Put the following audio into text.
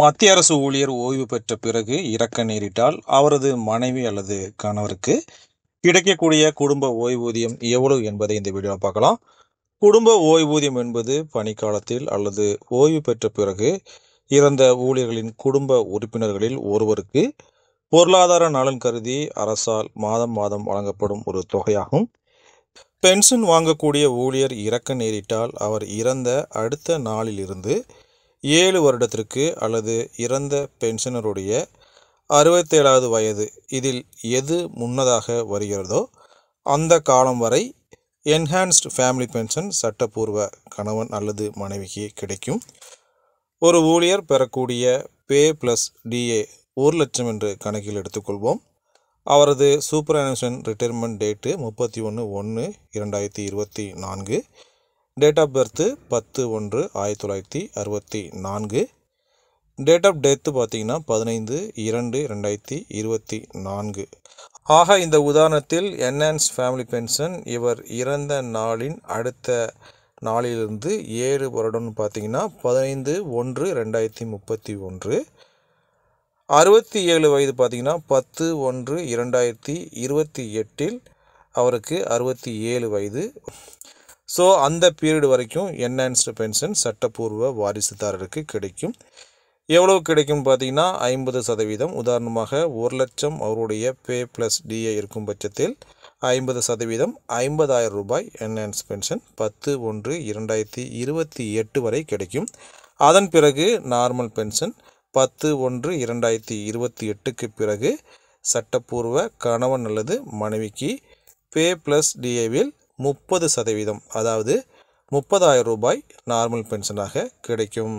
மத்திய அரசு ஊழியர் ஓய்வு பெற்ற பிறகு இறக்க நேரிட்டால் அவரது மனைவி அல்லது கணவருக்கு கிடைக்கக்கூடிய குடும்ப ஓய்வூதியம் எவ்வளவு என்பதை இந்த வீடியோ பார்க்கலாம் குடும்ப ஓய்வூதியம் என்பது பணிக்காலத்தில் அல்லது ஓய்வு பெற்ற பிறகு இறந்த ஊழியர்களின் குடும்ப உறுப்பினர்களில் ஒருவருக்கு பொருளாதார நலன் கருதி அரசால் மாதம் மாதம் வழங்கப்படும் ஒரு தொகையாகும் பென்ஷன் வாங்கக்கூடிய ஊழியர் இறக்க நேரிட்டால் அவர் இறந்த அடுத்த நாளிலிருந்து ஏழு வருடத்திற்கு அல்லது இறந்த பென்ஷனருடைய அறுபத்தேழாவது வயது இதில் எது முன்னதாக வருகிறதோ அந்த காலம் வரை என்ஹான்ஸ்டு ஃபேமிலி பென்ஷன் சட்டப்பூர்வ கணவன் அல்லது மனைவிக்கு கிடைக்கும் ஒரு ஊழியர் பெறக்கூடிய பே ப்ளஸ் டிஏ ஒரு லட்சம் என்று கணக்கில் எடுத்துக்கொள்வோம் அவரது சூப்பர் அனுஷன் ரிட்டைர்மெண்ட் டேட்டு முப்பத்தி ஒன்று ஒன்று இரண்டாயிரத்தி இருபத்தி நான்கு டேட் ஆஃப் பர்த்து பத்து ஒன்று ஆயிரத்தி தொள்ளாயிரத்தி அறுபத்தி நான்கு டேட் ஆஃப் டெத்து பார்த்தீங்கன்னா பதினைந்து இரண்டு ரெண்டாயிரத்தி இருபத்தி நான்கு ஆக இந்த உதாரணத்தில் என்ஹான்ஸ் ஃபேமிலி பென்ஷன் இவர் இறந்த நாளின் அடுத்த நாளிலிருந்து ஏழு வருடம்னு பார்த்தீங்கன்னா பதினைந்து ஒன்று ரெண்டாயிரத்தி முப்பத்தி ஒன்று அறுபத்தி ஏழு வயது பார்த்திங்கன்னா பத்து ஒன்று இரண்டாயிரத்தி இருபத்தி எட்டில் அவருக்கு அறுபத்தி ஏழு வயது ஸோ அந்த பீரியட் வரைக்கும் என்ஹான்ஸ்டு பென்ஷன் சட்டப்பூர்வ வாரிசுதாரருக்கு கிடைக்கும் எவ்வளவு கிடைக்கும்னு பார்த்தீங்கன்னா ஐம்பது சதவீதம் உதாரணமாக ஒரு லட்சம் அவருடைய பே ப்ளஸ் டிஏ இருக்கும் பட்சத்தில் ஐம்பது சதவீதம் ஐம்பதாயிரம் ரூபாய் என்ஹான்ஸ் பென்ஷன் பத்து ஒன்று இரண்டாயிரத்தி இருபத்தி எட்டு வரை கிடைக்கும் அதன் பிறகு நார்மல் பென்ஷன் பத்து ஒன்று இரண்டாயிரத்தி இருபத்தி எட்டுக்கு பிறகு சட்டப்பூர்வ கணவன் அல்லது மனைவிக்கு பே ப்ளஸ் டிஏவில் முப்பது சதவீதம் அதாவது முப்பதாயிரம் ரூபாய் நார்மல் பென்ஷனாக கிடைக்கும்